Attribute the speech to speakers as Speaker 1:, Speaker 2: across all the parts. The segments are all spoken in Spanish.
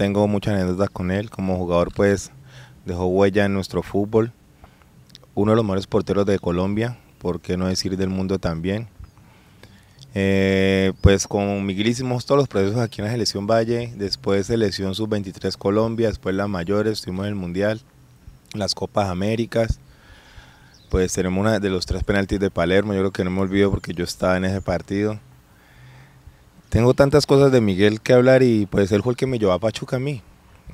Speaker 1: Tengo muchas anécdotas con él. Como jugador, pues dejó huella en nuestro fútbol. Uno de los mejores porteros de Colombia, por qué no decir del mundo también. Eh, pues con Miguel hicimos todos los procesos aquí en la selección Valle, después selección sub-23 Colombia, después las mayores, estuvimos en el Mundial, las Copas Américas, pues tenemos una de los tres penaltis de Palermo, yo creo que no me olvido porque yo estaba en ese partido. Tengo tantas cosas de Miguel que hablar y pues él fue el que me llevó a Pachuca a mí.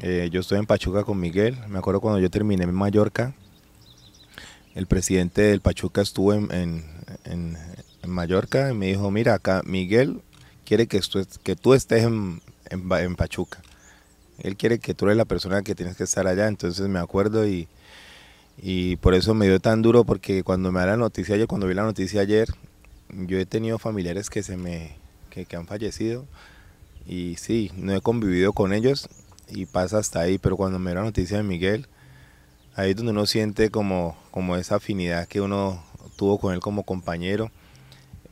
Speaker 1: Eh, yo estoy en Pachuca con Miguel. Me acuerdo cuando yo terminé en Mallorca, el presidente del Pachuca estuvo en, Mallorca y me dijo, mira, acá Miguel quiere que, que tú estés en, en Pachuca. Él quiere que tú eres la persona que tienes que estar allá. Entonces me acuerdo y, y por eso me dio tan duro porque cuando me da la noticia, ayer, cuando vi la noticia ayer, yo he tenido familiares que se me que, han fallecido y sí, no he convivido con ellos y pasa hasta ahí, pero cuando me dio la noticia de Miguel, ahí es donde uno siente como, como esa afinidad que uno tuvo con él como compañero.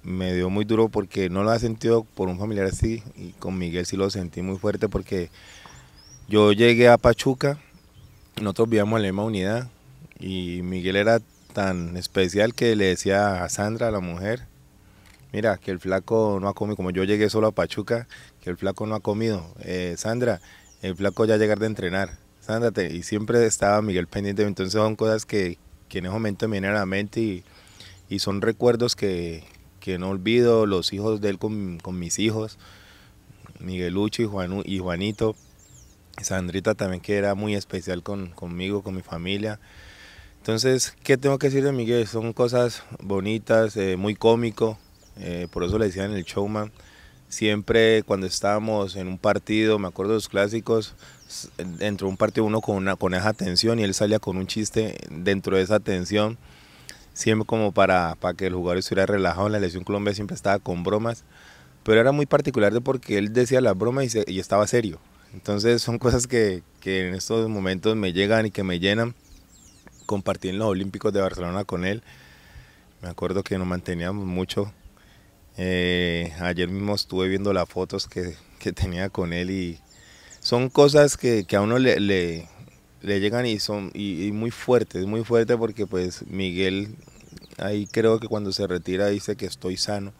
Speaker 1: Me dio muy duro porque no lo ha sentido por un familiar así y con Miguel sí lo sentí muy fuerte porque yo llegué a Pachuca, nosotros vivíamos en la misma unidad y Miguel era tan especial que le decía a Sandra, la mujer, mira, que el flaco no ha comido, como yo llegué solo a Pachuca, que el flaco no ha comido. Eh, Sandra, el flaco ya llegar de entrenar. Sandra, y siempre estaba Miguel pendiente, entonces son cosas que, en ese momento me vienen a la mente y, son recuerdos que, no olvido, los hijos de él con, mis hijos, Miguelucho y, y Juanito, Sandrita también que era muy especial conmigo, con mi familia. Entonces, ¿qué tengo que decir de Miguel? Son cosas bonitas, eh, muy cómico, eh, por eso le decían el showman. Siempre cuando estábamos en un partido, me acuerdo de los clásicos, dentro de un partido uno con, esa tensión y él salía con un chiste dentro de esa tensión, siempre como para, para que el jugador estuviera relajado. En la lesión Colombia siempre estaba con bromas, pero era muy particular de porque él decía las bromas y, estaba serio. Entonces son cosas que, que en estos momentos me llegan y que me llenan. Compartí en los Olímpicos de Barcelona con él. Me acuerdo que nos manteníamos mucho eh, ayer mismo estuve viendo las fotos que, tenía con él y son cosas que, a uno le, le, llegan y son y, muy fuertes, muy fuerte porque pues Miguel ahí creo que cuando se retira dice que estoy sano.